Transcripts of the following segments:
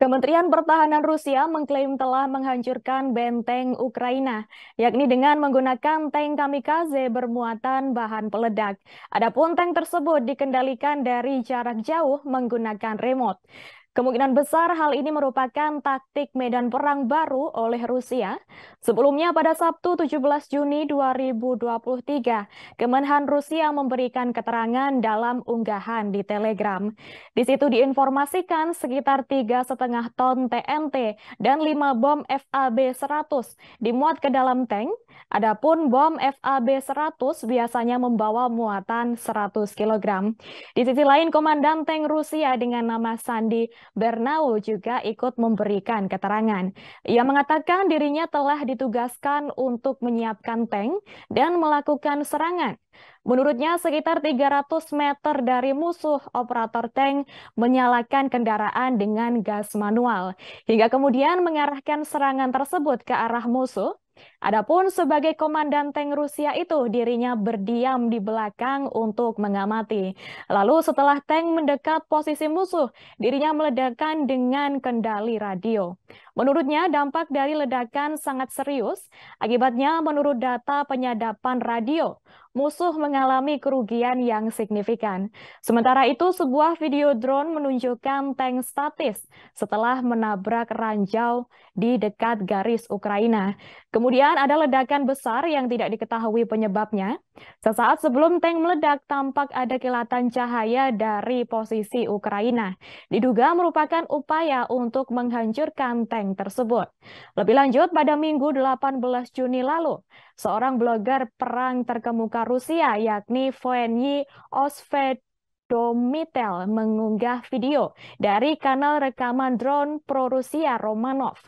Kementerian Pertahanan Rusia mengklaim telah menghancurkan benteng Ukraina, yakni dengan menggunakan tank kamikaze bermuatan bahan peledak. Adapun tank tersebut dikendalikan dari jarak jauh menggunakan remote. Kemungkinan besar hal ini merupakan taktik medan perang baru oleh Rusia. Sebelumnya pada Sabtu 17 Juni 2023, Kemenhan Rusia memberikan keterangan dalam unggahan di Telegram. Di situ diinformasikan sekitar tiga setengah ton TNT dan 5 bom FAB 100 dimuat ke dalam tank. Adapun bom FAB 100 biasanya membawa muatan 100 kg. Di sisi lain, Komandan Tank Rusia dengan nama Sandi Bernau juga ikut memberikan keterangan. Ia mengatakan dirinya telah ditugaskan untuk menyiapkan tank dan melakukan serangan. Menurutnya, sekitar 300 meter dari musuh, operator tank menyalakan kendaraan dengan gas manual. Hingga kemudian mengarahkan serangan tersebut ke arah musuh Adapun sebagai komandan tank Rusia itu dirinya berdiam di belakang untuk mengamati. Lalu setelah tank mendekat posisi musuh, dirinya meledakkan dengan kendali radio. Menurutnya, dampak dari ledakan sangat serius. Akibatnya, menurut data penyadapan radio, musuh mengalami kerugian yang signifikan. Sementara itu, sebuah video drone menunjukkan tank statis setelah menabrak ranjau di dekat garis Ukraina. Kemudian ada ledakan besar yang tidak diketahui penyebabnya. Sesaat sebelum tank meledak, tampak ada kilatan cahaya dari posisi Ukraina. Diduga merupakan upaya untuk menghancurkan tank Bank tersebut. Lebih lanjut, pada minggu 18 Juni lalu, seorang blogger perang terkemuka Rusia yakni Voenyi Osvedomitel Domitel mengunggah video dari kanal rekaman drone pro-Rusia Romanov.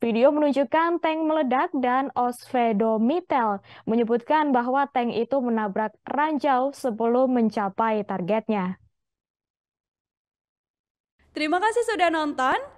Video menunjukkan tank meledak dan Osvedomitel menyebutkan bahwa tank itu menabrak ranjau sebelum mencapai targetnya. Terima kasih sudah nonton.